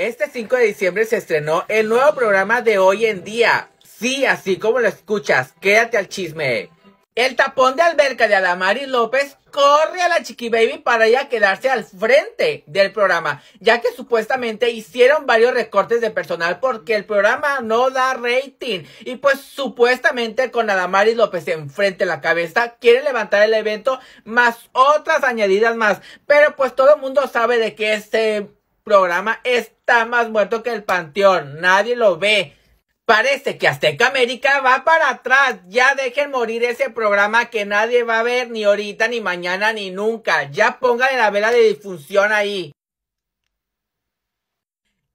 Este 5 de diciembre se estrenó el nuevo programa de hoy en día. Sí, así como lo escuchas, quédate al chisme. El tapón de alberca de Adamari López corre a la Chiqui Baby para ella quedarse al frente del programa, ya que supuestamente hicieron varios recortes de personal porque el programa no da rating. Y pues supuestamente con Adamari López enfrente de la cabeza quiere levantar el evento más otras añadidas más. Pero pues todo el mundo sabe de que este programa está más muerto que el panteón. Nadie lo ve. Parece que Azteca América va para atrás. Ya dejen morir ese programa que nadie va a ver ni ahorita, ni mañana, ni nunca. Ya pongan la vela de difusión ahí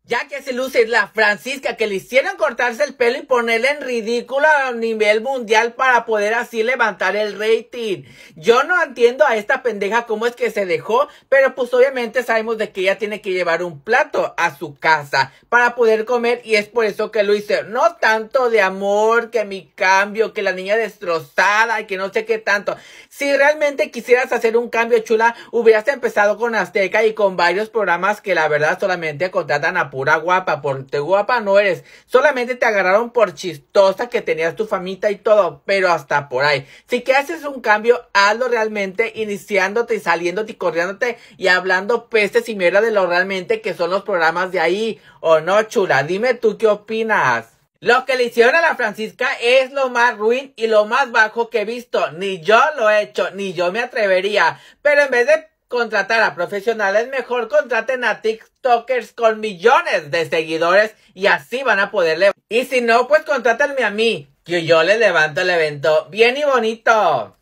ya que se luce la Francisca que le hicieron cortarse el pelo y ponerle en ridículo a nivel mundial para poder así levantar el rating. Yo no entiendo a esta pendeja cómo es que se dejó, pero pues obviamente sabemos de que ella tiene que llevar un plato a su casa para poder comer y es por eso que lo hice. No tanto de amor, que mi cambio, que la niña destrozada y que no sé qué tanto. Si realmente quisieras hacer un cambio chula, hubieras empezado con Azteca y con varios programas que la verdad solamente contratan a pura guapa, porque guapa no eres. Solamente te agarraron por chistosa que tenías tu famita y todo, pero hasta por ahí. Si que haces un cambio, hazlo realmente iniciándote y saliéndote y corriéndote y hablando peste y mierda de lo realmente que son los programas de ahí. ¿O no, chula? Dime tú qué opinas. Lo que le hicieron a la Francisca es lo más ruin y lo más bajo que he visto. Ni yo lo he hecho, ni yo me atrevería. Pero en vez de contratar a profesionales, mejor contraten a TikTokers con millones de seguidores y así van a poder Y si no, pues contrátenme a mí, que yo les levanto el evento bien y bonito.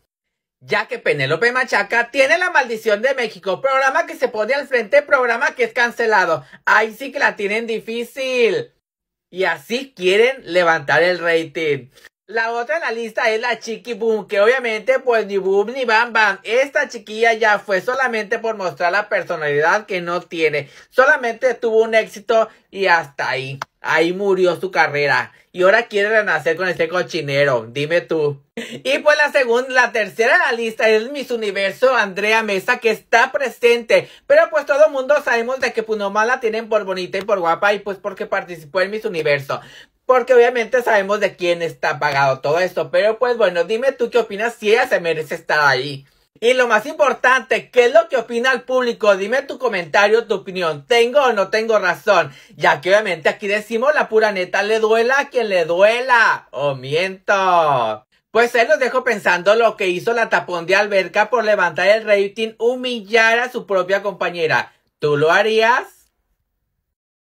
Ya que Penélope Machaca tiene la maldición de México, programa que se pone al frente, programa que es cancelado. Ahí sí que la tienen difícil. Y así quieren levantar el rating. La otra en la lista es la Chiqui Boom, que obviamente pues ni Boom ni Bam Bam. Esta chiquilla ya fue solamente por mostrar la personalidad que no tiene. Solamente tuvo un éxito y hasta ahí. Ahí murió su carrera. Y ahora quiere renacer con este cochinero. Dime tú. Y pues la segunda, la tercera en la lista es Miss Universo Andrea Mesa que está presente. Pero pues todo mundo sabemos de que pues nomás la tienen por bonita y por guapa y pues porque participó en Miss Universo. Porque obviamente sabemos de quién está pagado todo esto. Pero pues bueno, dime tú qué opinas si ella se merece estar ahí. Y lo más importante, ¿qué es lo que opina el público? Dime tu comentario, tu opinión. ¿Tengo o no tengo razón? Ya que obviamente aquí decimos la pura neta, le duela a quien le duela. O oh, miento. Pues él los dejo pensando lo que hizo la tapón de alberca por levantar el rating, humillar a su propia compañera. ¿Tú lo harías?